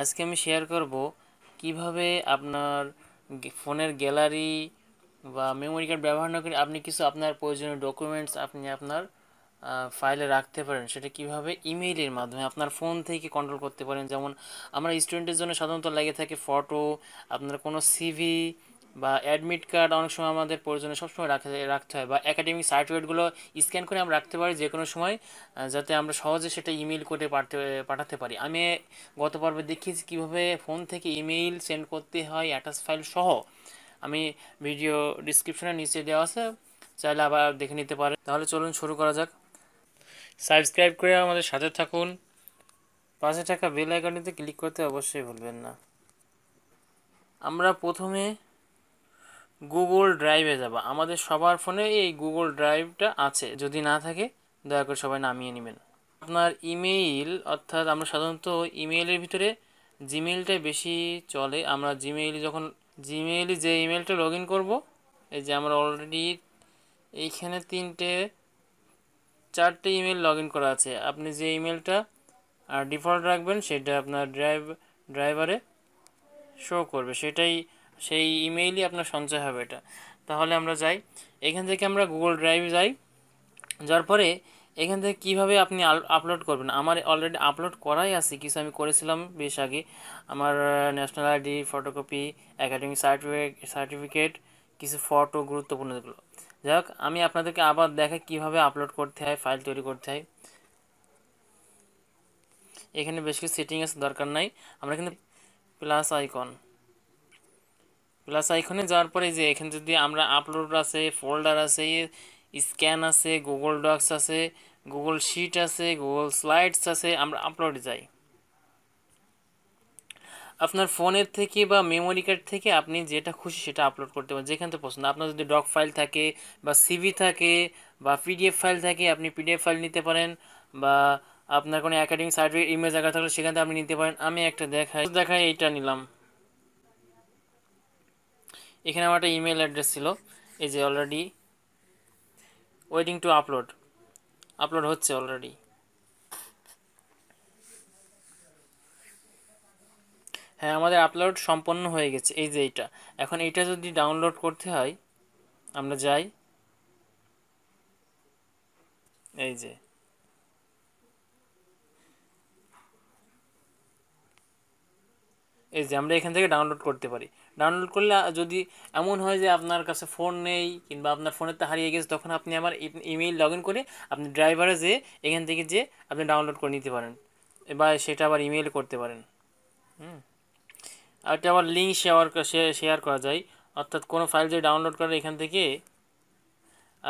আজকে আমি শেয়ার করব কিভাবে আপনার ফোনের গ্যালারি বা মেমোরি কার্ড ব্যবহার না করে আপনি কিছু আপনার প্রয়োজনীয় ডকুমেন্টস আপনি আপনার ফাইলে রাখতে পারেন সেটা কিভাবে ইমেইলের মাধ্যমে আপনার ফোন থেকে কন্ট্রোল করতে পারেন যেমন আমরা স্টুডেন্টের জন্য সাধারণত লেগে থাকে ফটো আপনার কোনো সিভি বা অ্যাডমিট কার্ড অনেক সময় আমাদের প্রয়োজনে সবসময় রাখতে রাখতে হয় বা একাডেমিক সার্টিফিকেটগুলো স্ক্যান করে আমরা রাখতে পারি যে কোনো সময় যাতে আমরা সহজে সেটা ইমেল করে পাঠাতে পাঠাতে পারি আমি গত পর্বে দেখিয়েছি কীভাবে ফোন থেকে ইমেইল সেন্ড করতে হয় অ্যাটাচ ফাইল সহ আমি ভিডিও ডিসক্রিপশনের নিচে দেওয়া আছে চাইলে আবার দেখে নিতে পারে তাহলে চলুন শুরু করা যাক সাবস্ক্রাইব করে আমাদের সাথে থাকুন পাশে থাকা বেল আইকনটিতে ক্লিক করতে অবশ্যই ভুলবেন না আমরা প্রথমে গুগল ড্রাইভে যাবা আমাদের সবার ফোনে এই গুগল ড্রাইভটা আছে যদি না থাকে দয়া করে সবাই নামিয়ে নেবেন আপনার ইমেইল অর্থাৎ আমরা সাধারণত ইমেইলের ভিতরে জিমেইলটাই বেশি চলে আমরা জিমেইল যখন জিমেইলে যে ইমেলটা লগ ইন করবো এই যে আমরা অলরেডি এইখানে তিনটে চারটে ইমেল লগ ইন করা আছে আপনি যে ইমেলটা আর ডিফল্ট রাখবেন সেটা আপনার ড্রাইভ ড্রাইভারে শো করবে সেটাই সেই ইমেইলই আপনার সঞ্চয় হবে এটা তাহলে আমরা যাই এখান থেকে আমরা গুগল ড্রাইভে যাই যার পরে এখান থেকে কীভাবে আপনি আপলোড করবেন আমার অলরেডি আপলোড করাই আছে কিছু আমি করেছিলাম বেশ আগে আমার national ID photocopy academic certificate certificate কিছু ফটো যেগুলো যাই হোক আমি আপনাদেরকে আবার দেখাই কিভাবে আপলোড করতে হয় ফাইল তৈরি করতে হয় এখানে বেশ কিছু সেটিং আছে দরকার নাই আমরা কিন্তু প্লাস আইকন প্লাস আইকনে যাওয়ার পরে যে এখানে যদি আমরা আপলোড আছে ফোল্ডার আছে স্ক্যান আছে গুগল ডক্স আছে গুগল শিট আছে গুগল স্লাইডস আছে আমরা আপলোড যাই আপনার ফোনের থেকে বা মেমোরি কার্ড থেকে আপনি যেটা খুশি সেটা আপলোড করতে পারেন যেখান থেকে পছন্দ আপনার যদি ডক ফাইল থাকে বা সিভি থাকে বা পিডিএফ ফাইল থাকে আপনি পিডিএফ ফাইল নিতে পারেন বা আপনার কোনো একাডেমিক সার্টিফিকেট ইমেজ আঁকা থাকলে সেখানে আপনি নিতে পারেন আমি একটা দেখাই দেখাই এইটা নিলাম এখানে আমার একটা ইমেল অ্যাড্রেস ছিল এই যে already waiting to upload upload হচ্ছে অলরেডি হ্যাঁ আমাদের আপলোড সম্পন্ন হয়ে গেছে এই যে এইটা এখন এইটা যদি ডাউনলোড করতে হয় আমরা যাই এই যে এই যে আমরা এখান থেকে ডাউনলোড করতে পারি ডাউনলোড করলে যদি এমন হয় যে আপনার কাছে ফোন নেই কিংবা আপনার ফোনের তো হারিয়ে গেছে তখন আপনি আমার ইমেইল e- লগ করে আপনি ড্রাইভারে যেয়ে এখান থেকে যে আপনি ডাউনলোড করে নিতে পারেন বা সেটা আবার ইমেইল করতে পারেন হুম আর এটা আবার লিঙ্ক শেয়ার শেয়ার করা যায় অর্থাৎ কোনো ফাইল যদি ডাউনলোড করেন এখান থেকে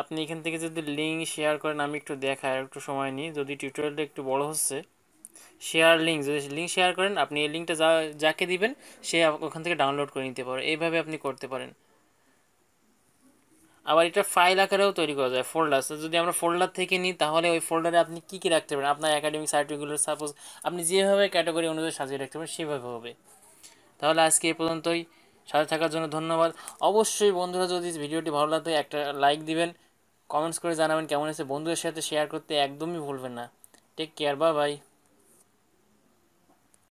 আপনি এখান থেকে যদি লিঙ্ক শেয়ার করেন আমি একটু দেখায় একটু সময় নিই যদি টিউটোরিয়ালটা একটু বড় হচ্ছে শেয়ার লিঙ্ক যদি লিঙ্ক শেয়ার করেন আপনি এই লিঙ্কটা যা যাকে দিবেন সে ওখান থেকে ডাউনলোড করে নিতে পারে এইভাবে আপনি করতে পারেন আবার এটা ফাইল আকারেও তৈরি করা যায় ফোল্ডার যদি আমরা ফোল্ডার থেকে নিই তাহলে ওই ফোল্ডারে আপনি কী কী রাখতে পারেন আপনার একাডেমিক সার্টিফিকেটগুলো সাপোজ আপনি যেভাবে ক্যাটাগরি অনুযায়ী সাজিয়ে রাখতে পারেন সেভাবে হবে তাহলে আজকে এ পর্যন্তই সাথে থাকার জন্য ধন্যবাদ অবশ্যই বন্ধুরা যদি ভিডিওটি ভালো লাগে একটা লাইক দিবেন কমেন্টস করে জানাবেন কেমন আছে বন্ধুদের সাথে শেয়ার করতে একদমই ভুলবেন না টেক কেয়ার বা বাই